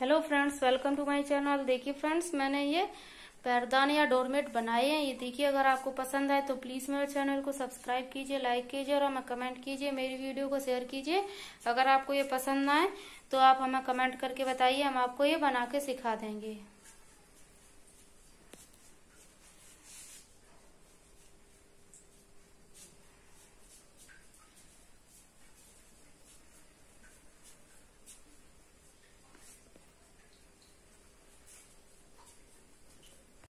hello friends welcome to my channel देखिए friends मैंने ये पैरदान या डोरमेट बनाए हैं ये देखिए अगर आपको पसंद आए तो प्लीज़ मेरे चैनल को सब्सक्राइब कीजिए लाइक कीजिए और हमें कमेंट कीजिए मेरी वीडियो को शेयर कीजिए अगर आपको ये पसंद ना आए तो आप हमें कमेंट करके बताइए हम आपको ये बना के सिखा देंगे